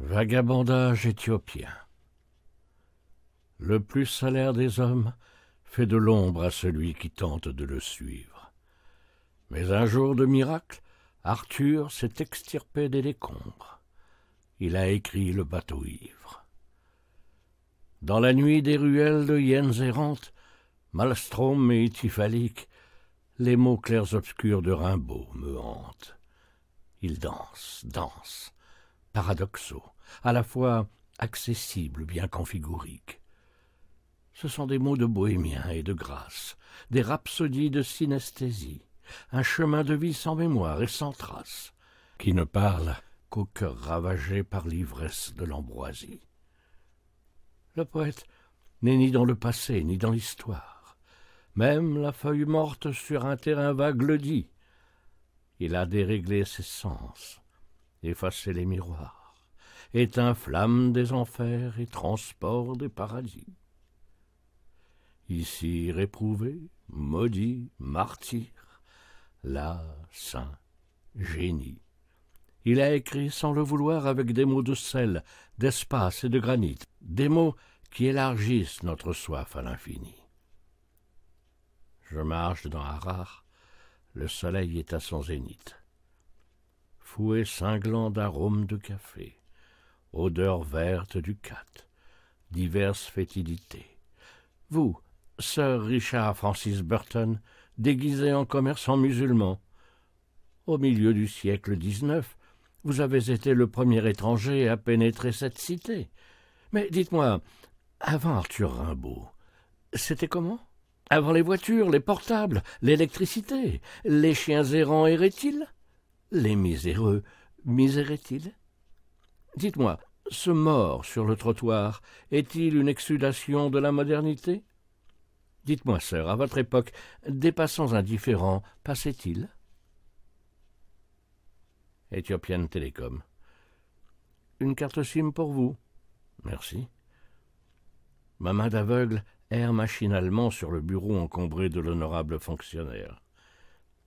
Vagabondage éthiopien. Le plus salaire des hommes fait de l'ombre à celui qui tente de le suivre. Mais un jour de miracle, Arthur s'est extirpé des décombres. Il a écrit le bateau ivre. Dans la nuit des ruelles de hyènes errantes, Malstrom et typhalique les mots clairs obscurs de Rimbaud me hantent. Il danse, danse paradoxaux, à la fois accessibles bien qu'en figurique. Ce sont des mots de bohémien et de grâce, des rhapsodies de synesthésie, un chemin de vie sans mémoire et sans trace, qui ne parle qu'au cœur ravagé par l'ivresse de l'ambroisie. Le poète n'est ni dans le passé ni dans l'histoire. Même la feuille morte sur un terrain vague le dit. Il a déréglé ses sens, effacer les miroirs, éteint flamme des enfers et transport des paradis. Ici réprouvé, maudit, martyr, là saint, génie. Il a écrit sans le vouloir avec des mots de sel, d'espace et de granit, des mots qui élargissent notre soif à l'infini. Je marche dans Harare, le soleil est à son zénith fouet cinglant d'arômes de café, odeur verte du cat, diverses fétidités. Vous, Sir Richard Francis Burton, déguisé en commerçant musulman, au milieu du siècle XIX, vous avez été le premier étranger à pénétrer cette cité. Mais dites-moi, avant Arthur Rimbaud, c'était comment Avant les voitures, les portables, l'électricité, les chiens errants erraient-ils les miséreux miséraient-ils Dites-moi, ce mort sur le trottoir est-il une exudation de la modernité Dites-moi, sœur, à votre époque, des passants indifférents passaient-ils Ethiopian télécom. Une carte SIM pour vous. Merci. Ma main d'aveugle erre machinalement sur le bureau encombré de l'honorable fonctionnaire.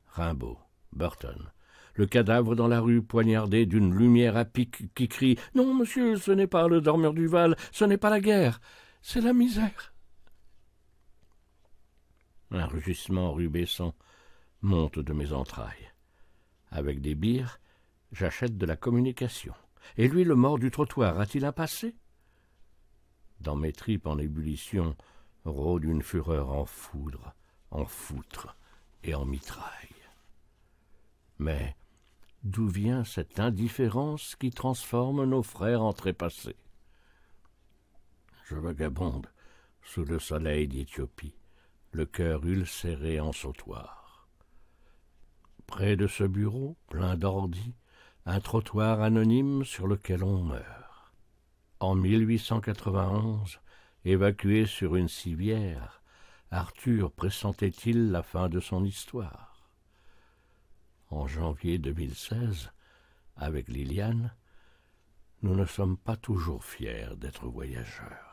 Rimbaud, Burton, le cadavre dans la rue poignardé d'une lumière à pic qui crie Non, monsieur, ce n'est pas le dormeur du Val, ce n'est pas la guerre, c'est la misère. Un rugissement rubescent monte de mes entrailles. Avec des bires, j'achète de la communication. Et lui, le mort du trottoir, a-t-il un passé Dans mes tripes en ébullition rôde une fureur en foudre, en foutre et en mitraille. Mais D'où vient cette indifférence qui transforme nos frères en trépassés Je vagabonde sous le soleil d'Éthiopie, le cœur ulcéré en sautoir. Près de ce bureau, plein d'ordi, un trottoir anonyme sur lequel on meurt. En 1891, évacué sur une civière, Arthur pressentait-il la fin de son histoire en janvier 2016 avec Liliane, nous ne sommes pas toujours fiers d'être voyageurs.